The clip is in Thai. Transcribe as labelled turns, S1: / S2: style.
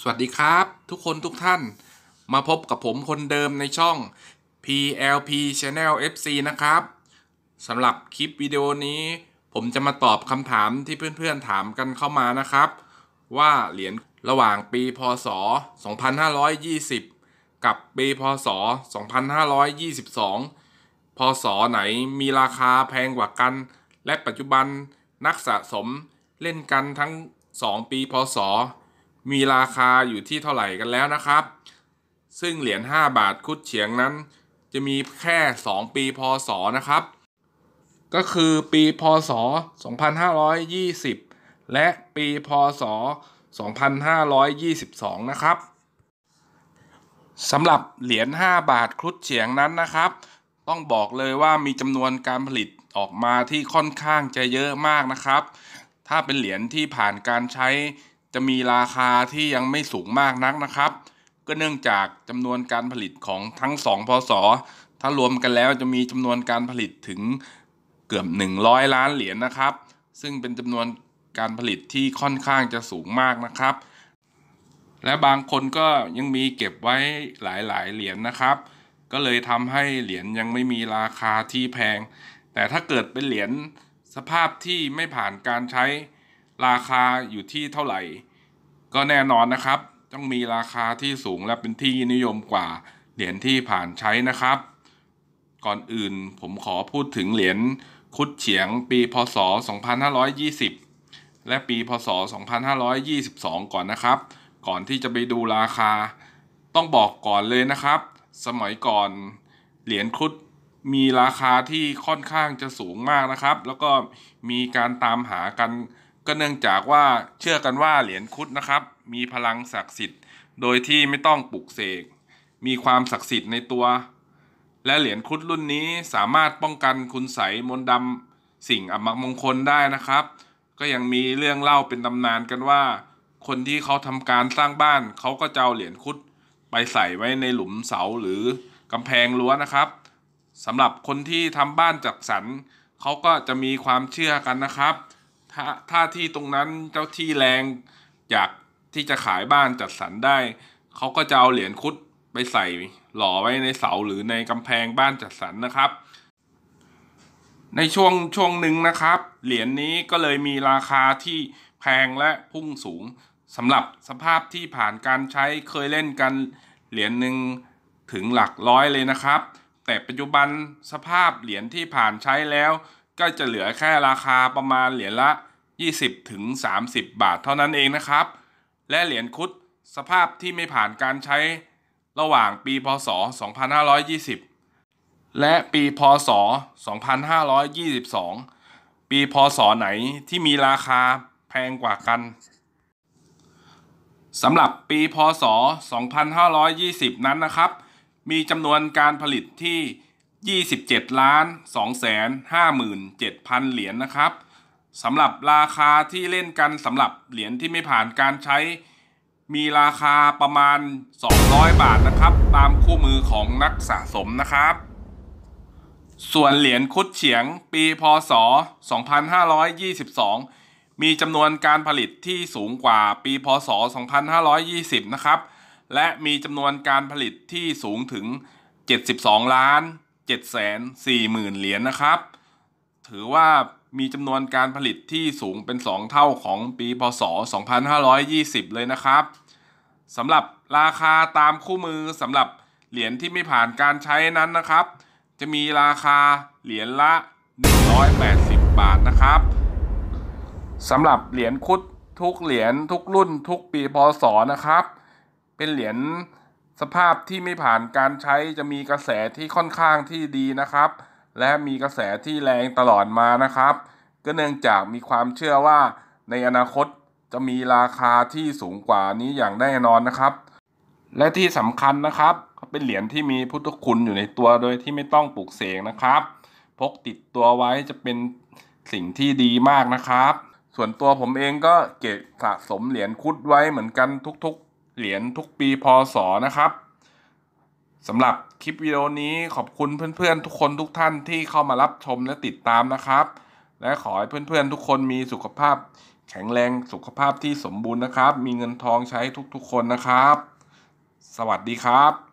S1: สวัสดีครับทุกคนทุกท่านมาพบกับผมคนเดิมในช่อง PLP Channel FC นะครับสำหรับคลิปวิดีโอนี้ ผมจะมาตอบคำถามที่เพื่อนๆถามกันเข้ามานะครับ ว่าเหรียญระหว่างปีพศ 2520 กับปีพศ2522 พศไหนมีราคาแพงกว่ากัน และปัจจุบันนักสะสมเล่นกันทั้ง 2 ปีพศมีราคาอยู่ที่เท่าไหร่กันแล้วนะครับ ซึ่งเหรียญ5บาทคุดเฉียงนั้น จะมีแค่ 2 ปีพศนะครับ ก็คือปีพศ 2520 และปีพศ 2522 นะครับ สำหรับเหรียญ5บาทครุฑเฉียงนั้นนะครับ ต้องบอกเลยว่ามีจำนวนการผลิตออกมาที่ค่อนข้างจะเยอะมากนะครับ ถ้าเป็นเหรียญที่ผ่านการใช้จะมีราคาที่ยังไม่สูงมากนักนะครับ ก็เนื่องจากจำนวนการผลิตของทั้ง 2พศถ้ารวมกันแล้วจะมีจำนวนการผลิตถึงเกือบ100 ล้านเหรียญนนะครับ ซึ่งเป็นจำนวนการผลิตที่ค่อนข้างจะสูงมากนะครับ และบางคนก็ยังมีเก็บไว้หลายๆเหรียญนนะครับ ก็เลยทำให้เหรียญยังไม่มีราคาที่แพง แต่ถ้าเกิดเป็นเหรียญสภาพที่ไม่ผ่านการใช้ราคาอยู่ที่เท่าไหร่ ก็แน่นอนนะครับ ต้องมีราคาที่สูงและเป็นที่นิยมกว่า เหรียญที่ผ่านใช้นะครับ ก่อนอื่นผมขอพูดถึงเหรียญคุดเฉียงปี พศ 2520 และปี พศ 2522 ก่อนนะครับ ก่อนที่จะไปดูราคา ต้องบอกก่อนเลยนะครับ สมัยก่อนเหรียญคุดมีราคาที่ค่อนข้างจะสูงมากนะครับ แล้วก็มีการตามหากันก็เนื่องจากว่าเชื่อกันว่าเหรียญคุดนะครับ มีพลังศักดิ์สิทธิ์ โดยที่ไม่ต้องปลุกเสกมีความศักดิ์สิทธิ์ในตัว และเหรียญคุดรุ่นนี้สามารถป้องกันคุณใสมนต์ดำสิ่งอับมงคลได้นะครับ ก็ยังมีเรื่องเล่าเป็นตำนานกันว่า คนที่เขาทำการสร้างบ้านเขาก็จะเอาเหรียญคุดไปใส่ไว้ในหลุมเสาหรือกำแพงรั้วนะครับสำหรับคนที่ทำบ้านจัดสรรเขาก็จะมีความเชื่อกันนะครับถ้าถ้าที่ตรงนั้นเจ้าที่แรงอยากที่จะขายบ้านจัดสรรได้ เขาก็จะเอาเหรียญคุดไปใส่หล่อไว้ในเสาหรือในกำแพงบ้านจัดสรรนะครับ ในช่วงช่วงหนึ่งนะครับเหรียญนนี้ก็เลยมีราคาที่แพงและพุ่งสูงสำหรับสภาพที่ผ่านการใช้เคยเล่นกัน เหรียญหนึ่งถึงหลักร้อยเลยนะครับ แต่ปัจจุบันสภาพเหรียญที่ผ่านใช้แล้ว ก็จะเหลือแค่ราคาประมาณเหรียญละ20ถึง30บาทเท่านั้นเองนะครับ และเหรียญคุดสภาพที่ไม่ผ่านการใช้ ระหว่างปีพศ 2520 และปีพศ 2522 ปีพศไหนที่มีราคาแพงกว่ากันสำหรับปีพศ 2520 นั้นนะครับ มีจำนวนการผลิตที่ 27ล้าน257,000 เหรียญนนะครับสำหรับราคาที่เล่นกันสำหรับเหรียญที่ไม่ผ่านการใช้ มีราคาประมาณ 200 บาทนะครับ ตามคู่มือของนักสะสมนะครับ ส่วนเหรียญคุดเฉียงปีพศ 2522 มีจำนวนการผลิตที่สูงกว่าปีพศ 2520 นะครับ และมีจำนวนการผลิตที่สูงถึง 72ล้าน7 4 0 0 0 0 เหรียญนะครับ ถือว่ามีจำนวนการผลิตที่สูงเป็น 2 เท่าของปีพศ 2520 เลยนะครับสำหรับราคาตามคู่มือสำหรับเหรียญที่ไม่ผ่านการใช้นั้นนะครับจะมีราคาเหรียญละ180 บาทนะครับสำหรับเหรียญคุดทุกเหรียญทุกรุ่นทุกปีพศนะครับ เป็นเหรียญสภาพที่ไม่ผ่านการใช้จะมีกระแสที่ค่อนข้างที่ดีนะครับและมีกระแสที่แรงตลอดมานะครับ ก็เนื่องจากมีความเชื่อว่าในอนาคตจะมีราคาที่สูงกว่านี้อย่างแน่นอนนะครับ และที่สำคัญนะครับเป็นเหรียญที่มีพุทธคุณอยู่ในตัวโดยที่ไม่ต้องปลูกเสงนะครับ พกติดตัวไว้จะเป็นสิ่งที่ดีมากนะครับ ส่วนตัวผมเองก็เก็บสะสมเหรียญคุดไว้เหมือนกันทุกๆเหรียญทุกปีพศนะครับสำหรับคลิปวิดีโอนี้ขอบคุณเพื่อนๆทุกคนทุกท่านที่เข้ามารับชมและติดตามนะครับ และขอให้เพื่อนๆทุกคนมีสุขภาพ แข็งแรงสุขภาพที่สมบูรณ์นะครับ มีเงินทองใช้ทุกๆคนนะครับ สวัสดีครับ